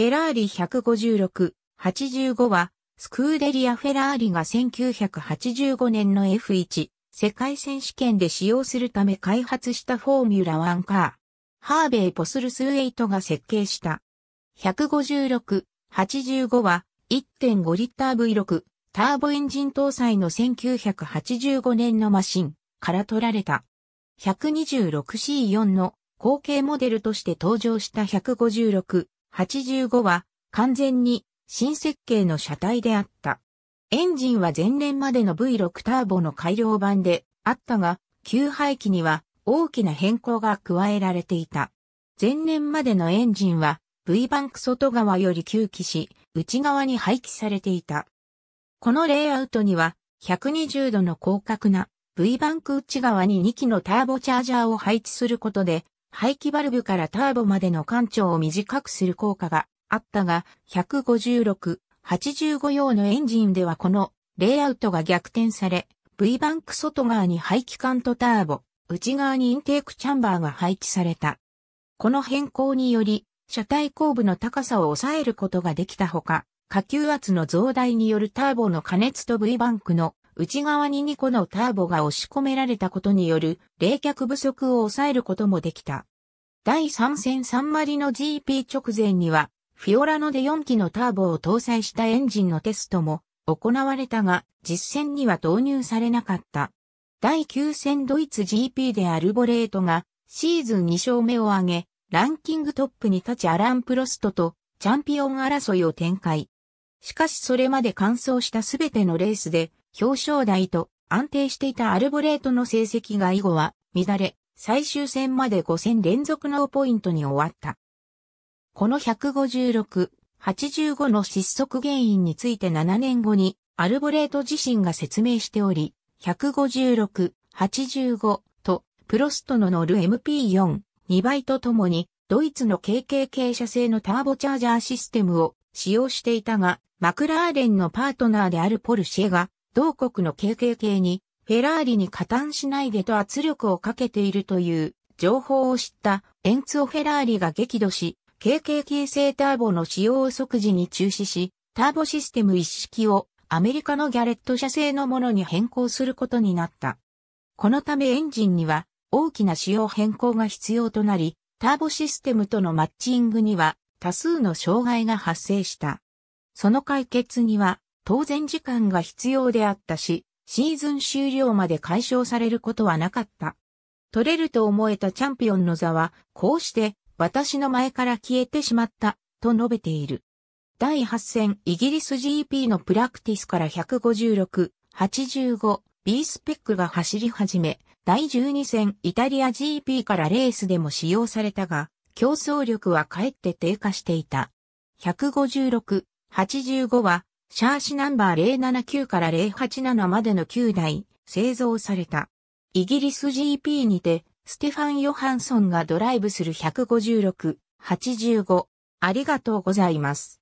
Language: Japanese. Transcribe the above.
フェラーリ156、85は、スクーデリア・フェラーリが1985年の F1 世界選手権で使用するため開発したフォーミュラ1カー。ハーベイ・ポスルスイトが設計した。156、85は1.5リッター V6 ターボエンジン搭載の1985年のマシンから取られた。126C4 の後継モデルとして登場した156 85は完全に新設計の車体であった。エンジンは前年までの V6 ターボの改良版であったが、急排気には大きな変更が加えられていた。前年までのエンジンは V バンク外側より吸気し、内側に排気されていた。このレイアウトには120度の広角な V バンク内側に2機のターボチャージャーを配置することで排気バルブからターボまでの間長を短くする効果があったが、156、85用のエンジンではこのレイアウトが逆転され、V バンク外側に排気管とターボ、内側にインテークチャンバーが配置された。この変更により、車体後部の高さを抑えることができたほか、下級圧の増大によるターボの加熱と V バンクの内側に2個のターボが押し込められたことによる冷却不足を抑えることもできた。第3戦サンマリの GP 直前には、フィオラノで4機のターボを搭載したエンジンのテストも行われたが、実戦には導入されなかった。第9戦ドイツ GP でアルボレートがシーズン2勝目を挙げ、ランキングトップに立ちアラン・プロストとチャンピオン争いを展開。しかしそれまで完走したすべてのレースで表彰台と安定していたアルボレートの成績が以後は乱れ、最終戦まで5戦連続ノーポイントに終わった。この156、85の失速原因について7年後にアルボレート自身が説明しており、156、85とプロストの乗る MP4、2倍とともにドイツの KKK 社製のターボチャージャーシステムを使用していたが、マクラーレンのパートナーであるポルシェが、同国の KKK に、フェラーリに加担しないでと圧力をかけているという情報を知ったエンツォ・フェラーリが激怒し、KKK 製ターボの使用を即時に中止し、ターボシステム一式をアメリカのギャレット社製のものに変更することになった。このためエンジンには大きな仕様変更が必要となり、ターボシステムとのマッチングには多数の障害が発生した。その解決には当然時間が必要であったし、シーズン終了まで解消されることはなかった。取れると思えたチャンピオンの座は、こうして私の前から消えてしまった、と述べている。第8戦イギリス GP のプラクティスから156、85、B スペックが走り始め、第12戦イタリア GP からレースでも使用されたが、競争力はかえって低下していた。156、85は、シャーシナンバー079から087までの9台、製造された。イギリス GP にて、ステファン・ヨハンソンがドライブする156、85。ありがとうございます。